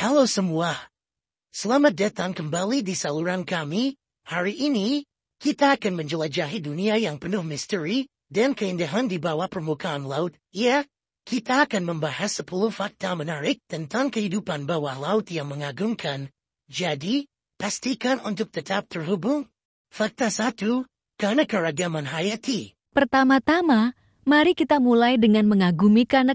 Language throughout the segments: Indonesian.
Halo semua, selamat datang kembali di saluran kami. Hari ini, kita akan menjelajahi dunia yang penuh misteri dan keindahan di bawah permukaan laut. Ya, kita akan membahas 10 fakta menarik tentang kehidupan bawah laut yang mengagumkan. Jadi, pastikan untuk tetap terhubung. Fakta 1. Karena hayati. Pertama-tama, mari kita mulai dengan mengagumi karena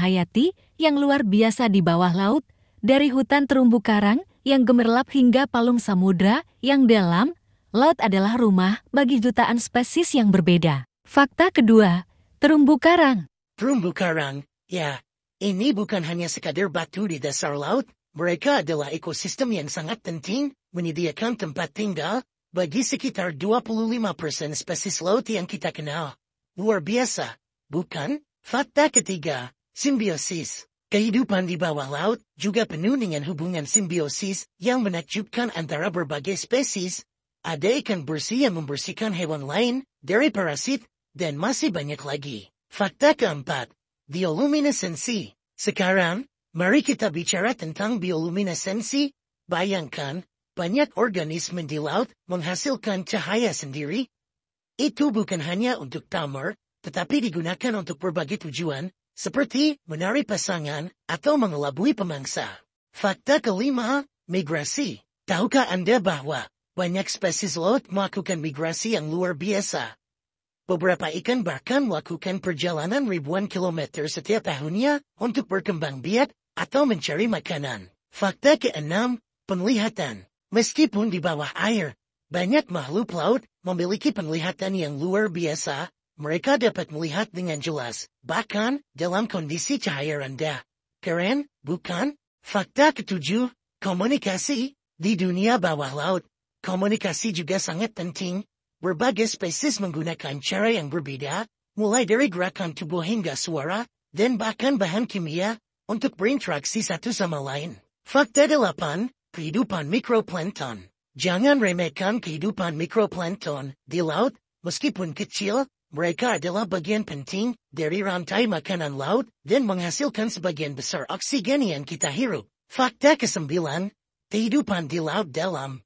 hayati yang luar biasa di bawah laut dari hutan terumbu karang yang gemerlap hingga palung samudra yang dalam, laut adalah rumah bagi jutaan spesies yang berbeda. Fakta kedua, terumbu karang. Terumbu karang, ya, ini bukan hanya sekadar batu di dasar laut, mereka adalah ekosistem yang sangat penting, menyediakan tempat tinggal bagi sekitar 25% spesies laut yang kita kenal. Luar biasa, bukan? Fakta ketiga, simbiosis. Kehidupan di bawah laut juga penuh dengan hubungan simbiosis yang menakjubkan antara berbagai spesies. Ada ikan bersih yang membersihkan hewan lain dari parasit dan masih banyak lagi. Fakta keempat, bioluminesensi. Sekarang, mari kita bicara tentang bioluminesensi. Bayangkan, banyak organisme di laut menghasilkan cahaya sendiri. Itu bukan hanya untuk tamar, tetapi digunakan untuk berbagai tujuan, seperti menari pasangan atau mengelabui pemangsa. Fakta kelima, migrasi. Tahukah Anda bahwa banyak spesies laut melakukan migrasi yang luar biasa? Beberapa ikan bahkan melakukan perjalanan ribuan kilometer setiap tahunnya untuk berkembang biak atau mencari makanan. Fakta keenam, penglihatan. Meskipun di bawah air, banyak makhluk laut memiliki penglihatan yang luar biasa mereka dapat melihat dengan jelas, bahkan dalam kondisi cahaya rendah. Keren, bukan? Fakta ketujuh, komunikasi di dunia bawah laut. Komunikasi juga sangat penting. Berbagai spesies menggunakan cara yang berbeda, mulai dari gerakan tubuh hingga suara, dan bahkan bahan kimia, untuk berinteraksi satu sama lain. Fakta delapan, kehidupan mikroplankton. Jangan remehkan kehidupan mikroplankton di laut, meskipun kecil, mereka adalah bagian penting dari rantai makanan laut dan menghasilkan sebagian besar oksigen yang kita hirup. Fakta kesembilan, kehidupan di laut dalam.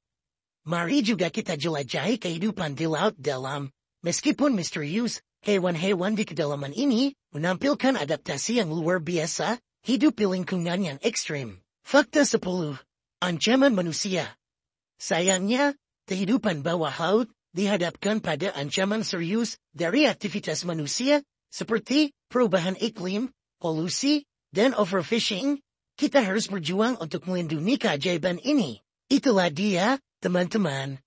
Mari juga kita jelajahi kehidupan di laut dalam. Meskipun misterius, hewan-hewan di kedalaman ini menampilkan adaptasi yang luar biasa, hidup di lingkungan yang ekstrim. Fakta 10. Ancaman manusia. Sayangnya, kehidupan bawah laut dihadapkan pada ancaman serius dari aktivitas manusia seperti perubahan iklim, polusi, dan overfishing, kita harus berjuang untuk melindungi keajaiban ini. Itulah dia, teman-teman.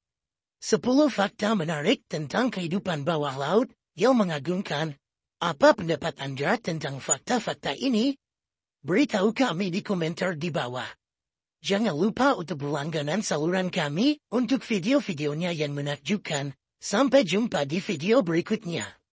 10 fakta menarik tentang kehidupan bawah laut yang mengagumkan. Apa pendapat Anda tentang fakta-fakta ini? Beritahu kami di komentar di bawah. Jangan lupa untuk berlangganan saluran kami untuk video-videonya yang menakjubkan. Sampai jumpa di video berikutnya.